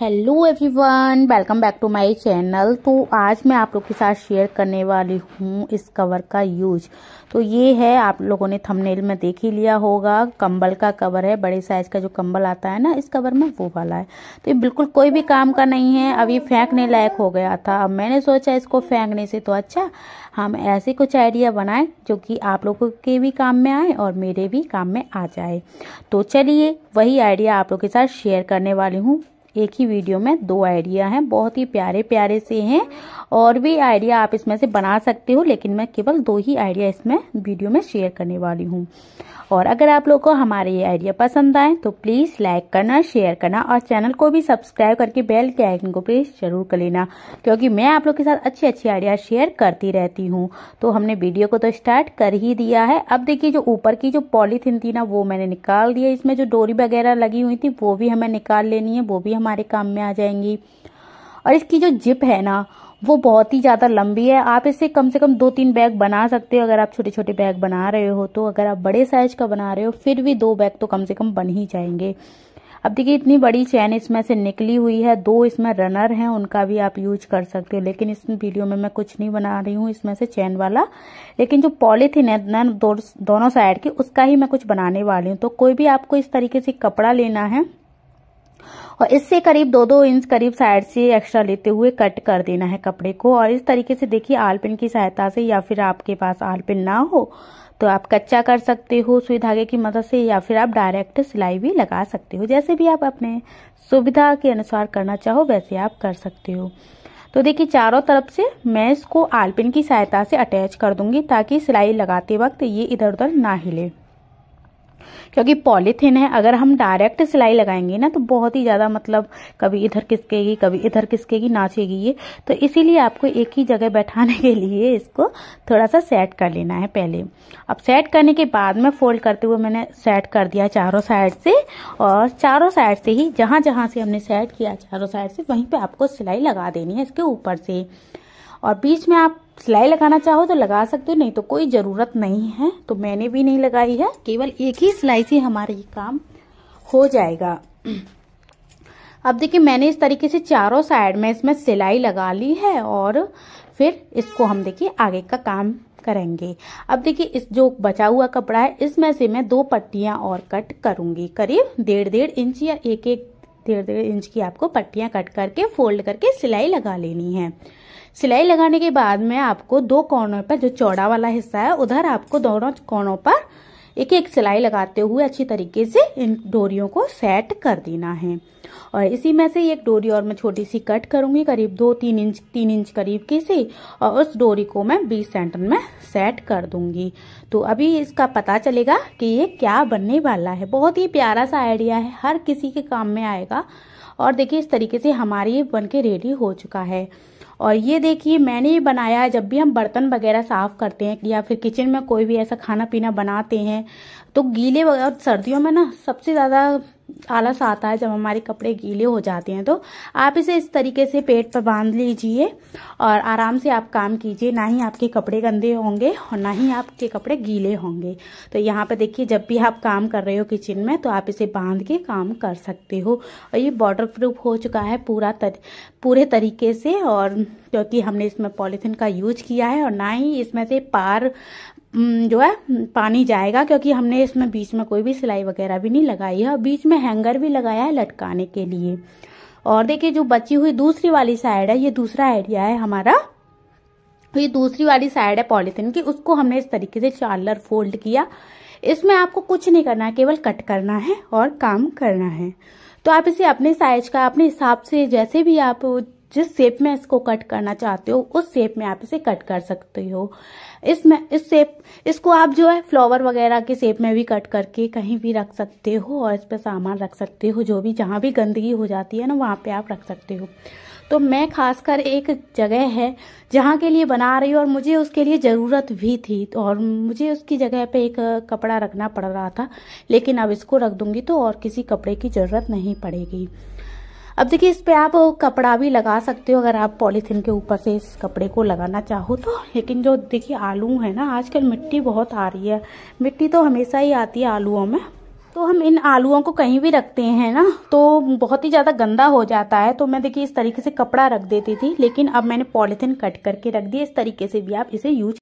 hello everyone welcome back to my channel तो आज मैं आप लोग के साथ शेयर करने वाली हूँ इस कवर का यूज तो ये है आप लोगों ने थंबनेल में देख ही लिया होगा कंबल का कवर है बड़े साइज का जो कंबल आता है ना इस कवर में वो वाला है तो ये बिल्कुल कोई भी काम का नहीं है अब ये फेंकने लायक हो गया था अब मैंने सोचा इसको फेंकने से तो अच्छा हम ऐसे कुछ आइडिया बनाएं जो कि आप लोगों के भी काम में आए और मेरे भी काम में आ जाए तो चलिए वही आइडिया आप लोग के साथ शेयर करने वाली हूँ एक ही वीडियो में दो आइडिया हैं बहुत ही प्यारे प्यारे से हैं और भी आइडिया आप इसमें से बना सकते हो लेकिन मैं केवल दो ही आइडिया इसमें वीडियो में शेयर करने वाली हूँ और अगर आप लोगों को हमारे ये आइडिया पसंद आए तो प्लीज़ लाइक करना शेयर करना और चैनल को भी सब्सक्राइब करके बेल के आइकन को प्रेस जरूर कर लेना क्योंकि मैं आप लोग के साथ अच्छी अच्छी आइडिया शेयर करती रहती हूँ तो हमने वीडियो को तो स्टार्ट कर ही दिया है अब देखिए जो ऊपर की जो पॉलीथिन थी ना वो मैंने निकाल दिया इसमें जो डोरी वगैरह लगी हुई थी वो भी हमें निकाल लेनी है वो भी हम हमारे काम में आ जाएंगी और इसकी जो जिप है ना वो बहुत ही ज़्यादा लंबी है आप इसे कम से कम दो तीन बैग बना सकते हो अगर आप छोटे छोटे बैग बना रहे हो तो अगर आप बड़े साइज का बना रहे हो फिर भी दो बैग तो कम से कम बन ही जाएंगे अब देखिए इतनी बड़ी चैन इसमें से निकली हुई है दो इसमें रनर हैं उनका भी आप यूज कर सकते हो लेकिन इस वीडियो में मैं कुछ नहीं बना रही हूँ इसमें से चैन वाला लेकिन जो पॉलीथीन है ना दो, दोनों साइड की उसका ही मैं कुछ बनाने वाली हूँ तो कोई भी आपको इस तरीके से कपड़ा लेना है और इससे करीब दो दो इंच करीब साइड से एक्स्ट्रा लेते हुए कट कर देना है कपड़े को और इस तरीके से देखिए आलपिन की सहायता से या फिर आपके पास आलपिन ना हो तो आप कच्चा कर सकते हो सुई धागे की मदद से या फिर आप डायरेक्ट सिलाई भी लगा सकते हो जैसे भी आप अपने सुविधा के अनुसार करना चाहो वैसे आप कर सकते हो तो देखिए चारों तरफ से मैं इसको आलपिन की सहायता से अटैच कर दूंगी ताकि सिलाई लगाते वक्त ये इधर उधर ना हिले क्योंकि पॉलीथीन है अगर हम डायरेक्ट सिलाई लगाएंगे ना तो बहुत ही ज़्यादा मतलब कभी इधर किसकेगी कभी इधर किसकेगी नाचेगी ये तो इसीलिए आपको एक ही जगह बैठाने के लिए इसको थोड़ा सा सेट कर लेना है पहले अब सेट करने के बाद में फोल्ड करते हुए मैंने सेट कर दिया चारों साइड से और चारों साइड से ही जहाँ जहाँ से हमने सेट किया चारों साइड से वहीं पर आपको सिलाई लगा देनी है इसके ऊपर से और बीच में आप सिलाई लगाना चाहो तो लगा सकते हो नहीं तो कोई ज़रूरत नहीं है तो मैंने भी नहीं लगाई है केवल एक ही सिलाई से हमारा ये काम हो जाएगा अब देखिए मैंने इस तरीके से चारों साइड में इसमें सिलाई लगा ली है और फिर इसको हम देखिए आगे का काम करेंगे अब देखिए इस जो बचा हुआ कपड़ा है इसमें से मैं दो पट्टियां और कट करूंगी करीब डेढ़ डेढ़ इंच या एक एक डेढ़ डेढ़ इंच की आपको पट्टियाँ कट करके फोल्ड करके सिलाई लगा लेनी है सिलाई लगाने के बाद में आपको दो कोनों पर जो चौड़ा वाला हिस्सा है उधर आपको दोनों कोनों पर एक एक सिलाई लगाते हुए अच्छी तरीके से इन डोरियों को सेट कर देना है और इसी में से एक डोरी और मैं छोटी सी कट करूंगी करीब दो तीन इंच तीन इंच करीब की सी और उस डोरी को मैं बीस सेंटर में सेट कर दूंगी तो अभी इसका पता चलेगा कि ये क्या बनने वाला है बहुत ही प्यारा सा आइडिया है हर किसी के काम में आएगा और देखिए इस तरीके से हमारी ये बन के रेडी हो चुका है और ये देखिए मैंने ये बनाया है जब भी हम बर्तन वगैरह साफ़ करते हैं या फिर किचन में कोई भी ऐसा खाना पीना बनाते हैं तो गीले वगैरह सर्दियों में ना सबसे ज़्यादा आलस आता है जब हमारे कपड़े गीले हो जाते हैं तो आप इसे इस तरीके से पेट पर बांध लीजिए और आराम से आप काम कीजिए ना ही आपके कपड़े गंदे होंगे और ना ही आपके कपड़े गीले होंगे तो यहाँ पर देखिए जब भी आप काम कर रहे हो किचन में तो आप इसे बांध के काम कर सकते हो और ये वाटर प्रूफ हो चुका है पूरा तर, पूरे तरीके से और क्योंकि हमने इसमें पॉलीथिन का यूज किया है और ना ही इसमें से पार जो है पानी जाएगा क्योंकि हमने इसमें बीच में कोई भी सिलाई वगैरह भी नहीं लगाई है और बीच में हैंगर भी लगाया है लटकाने के लिए और देखिए जो बची हुई दूसरी वाली साइड है ये दूसरा आइडिया है हमारा तो ये दूसरी वाली साइड है पॉलीथिन की उसको हमने इस तरीके से चार्लर फोल्ड किया इसमें आपको कुछ नहीं करना है केवल कट करना है और काम करना है तो आप इसे अपने साइज का अपने हिसाब से जैसे भी आप जिस शेप में इसको कट करना चाहते हो उस शेप में आप इसे कट कर सकते हो इसमें इस शेप इसको आप जो है फ्लावर वगैरह के शेप में भी कट करके कहीं भी रख सकते हो और इस पर सामान रख सकते हो जो भी जहाँ भी गंदगी हो जाती है ना वहाँ पे आप रख सकते हो तो मैं खासकर एक जगह है जहाँ के लिए बना रही हूँ और मुझे उसके लिए ज़रूरत भी थी और मुझे उसकी जगह पे एक कपड़ा रखना पड़ रहा था लेकिन अब इसको रख दूँगी तो और किसी कपड़े की ज़रूरत नहीं पड़ेगी अब देखिए इस पे आप कपड़ा भी लगा सकते हो अगर आप पॉलीथिन के ऊपर से इस कपड़े को लगाना चाहो तो लेकिन जो देखिए आलू है ना आजकल मिट्टी बहुत आ रही है मिट्टी तो हमेशा ही आती है आलूओं में तो हम इन आलूओं को कहीं भी रखते हैं ना तो बहुत ही ज़्यादा गंदा हो जाता है तो मैं देखिए इस तरीके से कपड़ा रख देती थी लेकिन अब मैंने पॉलीथिन कट करके रख दिया इस तरीके से भी आप इसे यूज